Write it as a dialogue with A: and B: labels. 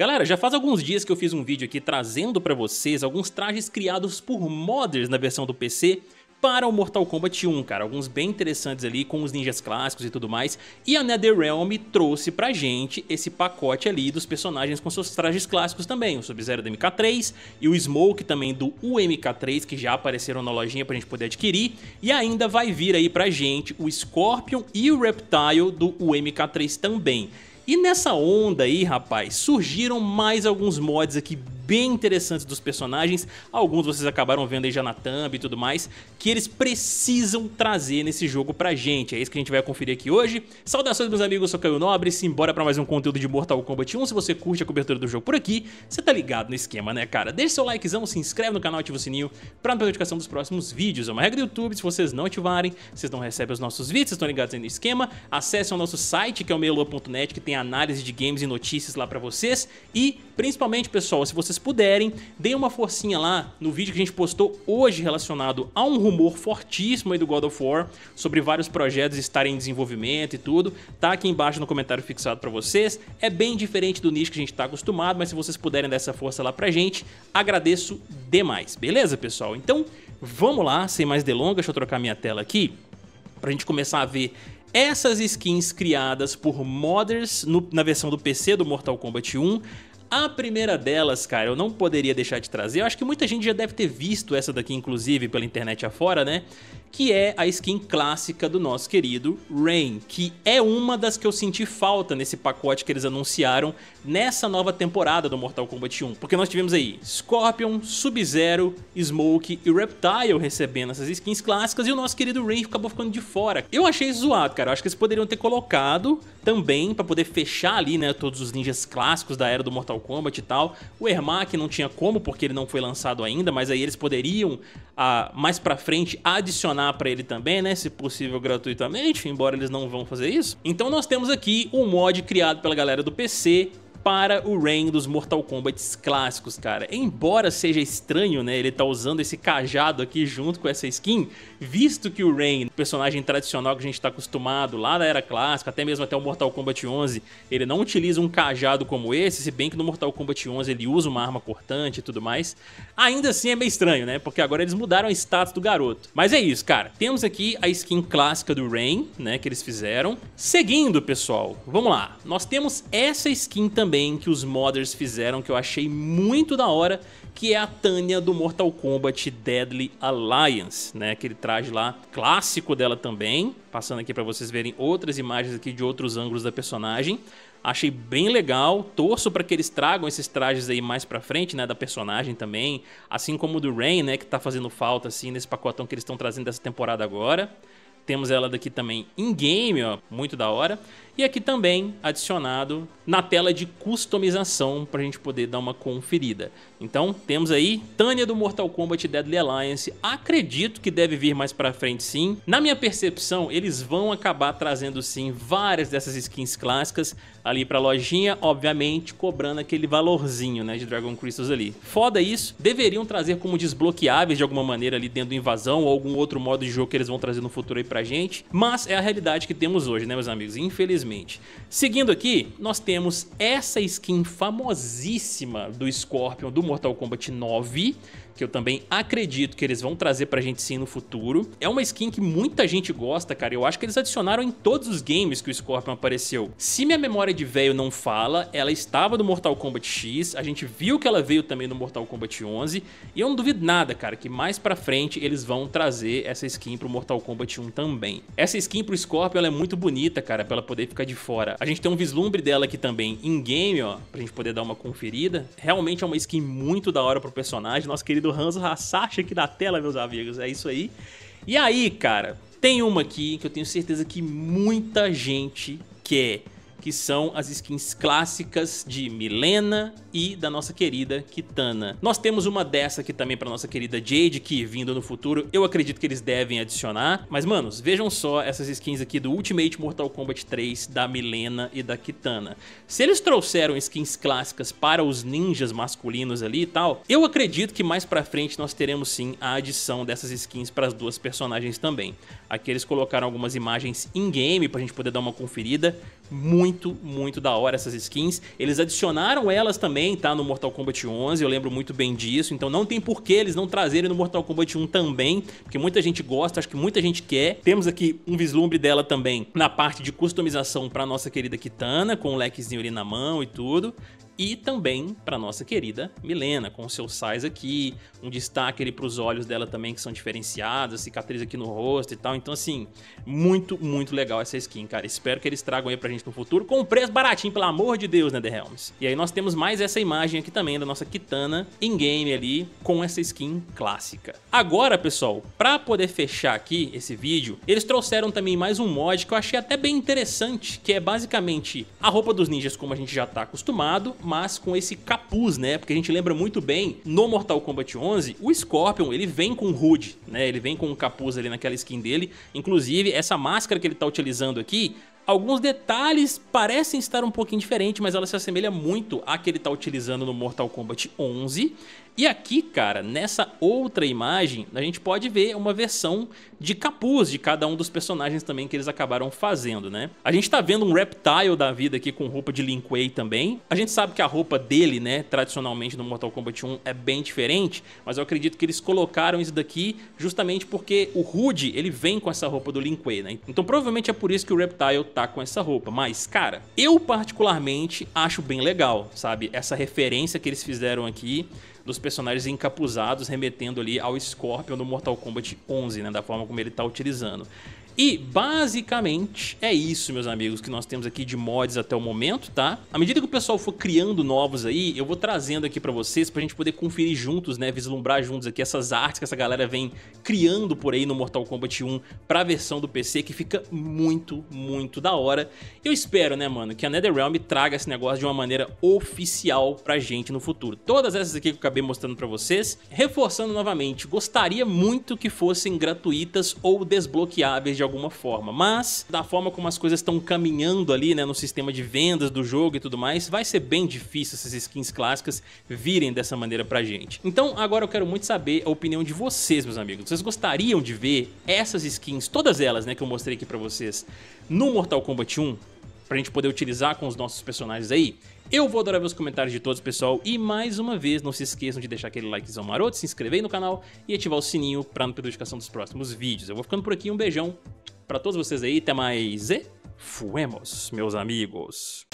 A: Galera, já faz alguns dias que eu fiz um vídeo aqui trazendo para vocês alguns trajes criados por modders na versão do PC para o Mortal Kombat 1, cara, alguns bem interessantes ali com os ninjas clássicos e tudo mais, e a NetherRealm trouxe pra gente esse pacote ali dos personagens com seus trajes clássicos também, o Sub-Zero do MK3 e o Smoke também do UMK3 que já apareceram na lojinha pra gente poder adquirir, e ainda vai vir aí pra gente o Scorpion e o Reptile do UMK3 também. E nessa onda aí, rapaz, surgiram mais alguns mods aqui bem interessantes dos personagens, alguns vocês acabaram vendo aí já na thumb e tudo mais, que eles precisam trazer nesse jogo pra gente. É isso que a gente vai conferir aqui hoje. Saudações meus amigos, eu sou Caio Nobre, simbora pra mais um conteúdo de Mortal Kombat 1. Se você curte a cobertura do jogo por aqui, você tá ligado no esquema, né cara? Deixa seu likezão, se inscreve no canal, ativa o sininho pra não perder notificação dos próximos vídeos. É uma regra do YouTube, se vocês não ativarem, vocês não recebem os nossos vídeos, vocês estão ligados aí no esquema. Acessem o nosso site, que é o meloa.net, que tem análise de games e notícias lá pra vocês. E, principalmente, pessoal, se você vocês puderem, deem uma forcinha lá no vídeo que a gente postou hoje relacionado a um rumor fortíssimo aí do God of War, sobre vários projetos estarem em desenvolvimento e tudo, tá aqui embaixo no comentário fixado para vocês. É bem diferente do nicho que a gente tá acostumado, mas se vocês puderem dar essa força lá pra gente, agradeço demais, beleza, pessoal? Então, vamos lá, sem mais delongas, deixa eu trocar minha tela aqui, pra gente começar a ver essas skins criadas por modders no, na versão do PC do Mortal Kombat 1 a primeira delas, cara, eu não poderia deixar de trazer. Eu acho que muita gente já deve ter visto essa daqui, inclusive, pela internet afora, né? Que é a skin clássica do nosso querido Rain, que é uma das que eu senti falta nesse pacote que eles anunciaram nessa nova temporada do Mortal Kombat 1. Porque nós tivemos aí Scorpion, Sub-Zero, Smoke e Reptile recebendo essas skins clássicas e o nosso querido Rain acabou ficando de fora. Eu achei zoado, cara. Eu acho que eles poderiam ter colocado também para poder fechar ali, né, todos os ninjas clássicos da era do Mortal Mortal Kombat e tal. O Ermac não tinha como, porque ele não foi lançado ainda, mas aí eles poderiam, a ah, mais pra frente, adicionar para ele também, né? Se possível, gratuitamente, embora eles não vão fazer isso. Então nós temos aqui um mod criado pela galera do PC, para o Rain dos Mortal Kombat clássicos, cara. Embora seja estranho, né, ele tá usando esse cajado aqui junto com essa skin, visto que o Rain, personagem tradicional que a gente tá acostumado lá da era clássica, até mesmo até o Mortal Kombat 11, ele não utiliza um cajado como esse, se bem que no Mortal Kombat 11 ele usa uma arma cortante e tudo mais. Ainda assim é meio estranho, né, porque agora eles mudaram o status do garoto. Mas é isso, cara. Temos aqui a skin clássica do Rain, né, que eles fizeram. Seguindo, pessoal, vamos lá. Nós temos essa skin também também que os modders fizeram que eu achei muito da hora, que é a Tânia do Mortal Kombat Deadly Alliance, né? Aquele traje lá clássico dela também, passando aqui para vocês verem outras imagens aqui de outros ângulos da personagem. Achei bem legal, torço para que eles tragam esses trajes aí mais pra frente, né, da personagem também, assim como do Rain, né, que tá fazendo falta assim nesse pacotão que eles estão trazendo dessa temporada agora. Temos ela daqui também em game, ó, muito da hora. E aqui também adicionado na tela de customização para a gente poder dar uma conferida. Então temos aí Tânia do Mortal Kombat Deadly Alliance. Acredito que deve vir mais para frente sim. Na minha percepção, eles vão acabar trazendo sim várias dessas skins clássicas ali para a lojinha, obviamente cobrando aquele valorzinho né, de Dragon Crystals ali. Foda isso, deveriam trazer como desbloqueáveis de alguma maneira ali dentro do Invasão ou algum outro modo de jogo que eles vão trazer no futuro aí para gente. Mas é a realidade que temos hoje, né meus amigos? Infelizmente infelizmente. Seguindo aqui, nós temos essa skin famosíssima do Scorpion do Mortal Kombat 9, que eu também acredito que eles vão trazer pra gente sim no futuro. É uma skin que muita gente gosta, cara. Eu acho que eles adicionaram em todos os games que o Scorpion apareceu. Se minha memória de velho não fala, ela estava no Mortal Kombat X, a gente viu que ela veio também no Mortal Kombat 11, e eu não duvido nada, cara, que mais pra frente eles vão trazer essa skin pro Mortal Kombat 1 também. Essa skin pro Scorpion é muito bonita, cara, pra ela poder ficar de fora. A gente tem um vislumbre dela aqui também em game, ó, pra gente poder dar uma conferida. Realmente é uma skin muito da hora pro personagem, nosso querido do Hanzo Hasashi aqui na tela, meus amigos. É isso aí. E aí, cara, tem uma aqui que eu tenho certeza que muita gente quer que são as skins clássicas de Milena e da nossa querida Kitana. Nós temos uma dessa aqui também para nossa querida Jade, que vindo no futuro, eu acredito que eles devem adicionar. Mas, manos, vejam só essas skins aqui do Ultimate Mortal Kombat 3 da Milena e da Kitana. Se eles trouxeram skins clássicas para os ninjas masculinos ali e tal, eu acredito que mais pra frente nós teremos sim a adição dessas skins para as duas personagens também. Aqui eles colocaram algumas imagens in-game pra gente poder dar uma conferida muito, muito da hora essas skins. Eles adicionaram elas também, tá? No Mortal Kombat 11, eu lembro muito bem disso. Então não tem por que eles não trazerem no Mortal Kombat 1 também, porque muita gente gosta, acho que muita gente quer. Temos aqui um vislumbre dela também na parte de customização para nossa querida Kitana, com o lequezinho ali na mão e tudo. E também para nossa querida Milena, com seus sais aqui, um destaque ali para os olhos dela também que são diferenciados, cicatriz aqui no rosto e tal. Então, assim, muito, muito legal essa skin, cara. Espero que eles tragam aí pra gente no futuro, com um preço baratinho, pelo amor de Deus, né, The Helms? E aí nós temos mais essa imagem aqui também da nossa Kitana in-game ali, com essa skin clássica. Agora, pessoal, para poder fechar aqui esse vídeo, eles trouxeram também mais um mod que eu achei até bem interessante, que é basicamente a roupa dos ninjas como a gente já tá acostumado, mas com esse capuz, né? Porque a gente lembra muito bem, no Mortal Kombat 11, o Scorpion, ele vem com hood, né? Ele vem com um capuz ali naquela skin dele. Inclusive, essa máscara que ele tá utilizando aqui, Alguns detalhes parecem estar um pouquinho diferentes, mas ela se assemelha muito à que ele está utilizando no Mortal Kombat 11. E aqui, cara, nessa outra imagem, a gente pode ver uma versão de capuz de cada um dos personagens também que eles acabaram fazendo, né? A gente tá vendo um Reptile da vida aqui com roupa de Lin Kuei também. A gente sabe que a roupa dele, né, tradicionalmente no Mortal Kombat 1 é bem diferente, mas eu acredito que eles colocaram isso daqui justamente porque o Rude, ele vem com essa roupa do Lin Kuei, né? Então provavelmente é por isso que o Reptile tá com essa roupa. Mas, cara, eu particularmente acho bem legal, sabe? Essa referência que eles fizeram aqui dos personagens encapuzados, remetendo ali ao Scorpion do Mortal Kombat 11, né, da forma como ele está utilizando. E basicamente é isso, meus amigos, que nós temos aqui de mods até o momento, tá? À medida que o pessoal for criando novos aí, eu vou trazendo aqui pra vocês pra gente poder conferir juntos, né? Vislumbrar juntos aqui essas artes que essa galera vem criando por aí no Mortal Kombat 1 pra versão do PC, que fica muito, muito da hora. Eu espero, né, mano, que a NetherRealm traga esse negócio de uma maneira oficial pra gente no futuro. Todas essas aqui que eu acabei mostrando pra vocês, reforçando novamente, gostaria muito que fossem gratuitas ou desbloqueáveis de alguma forma. Mas, da forma como as coisas estão caminhando ali, né, no sistema de vendas do jogo e tudo mais, vai ser bem difícil essas skins clássicas virem dessa maneira pra gente. Então, agora eu quero muito saber a opinião de vocês, meus amigos. Vocês gostariam de ver essas skins, todas elas, né, que eu mostrei aqui pra vocês, no Mortal Kombat 1? pra gente poder utilizar com os nossos personagens aí. Eu vou adorar ver os comentários de todos, pessoal. E mais uma vez, não se esqueçam de deixar aquele likezão maroto, se inscrever aí no canal e ativar o sininho pra não perder notificação dos próximos vídeos. Eu vou ficando por aqui, um beijão pra todos vocês aí. Até mais e fuemos, meus amigos.